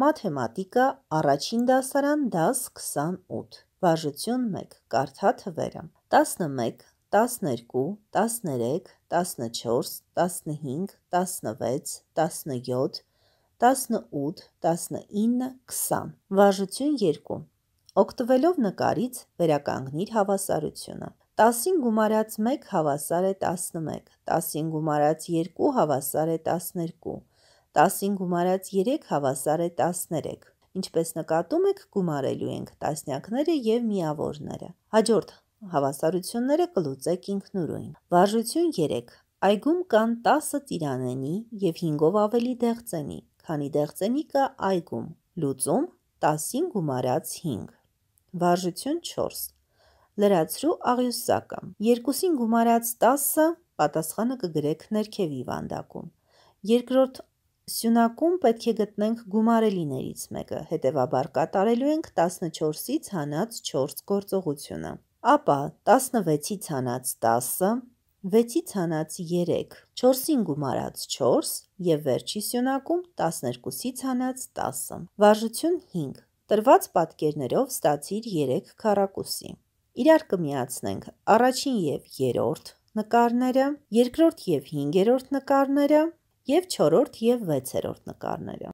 Մաթեմատիկա առաջին դասարան դաս 28 Բաժություն 1 Կարդա թվերը 11 12 13 14 15 16 17 18 19 20 Բաժություն 2 Օգտվելով նկարից վերականգնիր հավասարությունը 10-ին գումարած 1 հավասար է 11, 10-ին գումարած 2 հավասար է 12, 10-ին գումարած 3 հավասար է 13։ Ինչպես նկատում եք, գումարելու ենք տասնյակները եւ միավորները։ Հաջորդ հավասարությունները կլուծեք ինքնուրույն։ Վարժություն 3։ Այգում կան 10 ծիրանենի եւ 5-ով ավելի դեղձենի, քանի դեղձենի կա այգում։ Լուծում 10-ին գումարած 5։ Վարժություն 4 լրացրու աղյուսակը։ Երկուսին գումարած 10-ը պատասխանը կգրեք ներքևի վանդակում։ Երկրորդ Սյունակում պետք է գտնենք գումարելիներից մեկը, հետևաբար կատարելու ենք 14-ից հանած 4 գործողությունը։ Ապա 16-ից հանած 10-ը, 6-ից հանած 3, 4-ին գումարած 4 և վերջի սյունակում 12-ից հանած 10-ը։ Վարժություն 5. Տրված պատկերներով ստացիր 3 քառակուսի։ Իրար կմիացնենք առաջին և երորդ նկարները, երկրորդ և հինգերորդ նկարները, եւ 4-րդ եւ 6-րդ նկարները։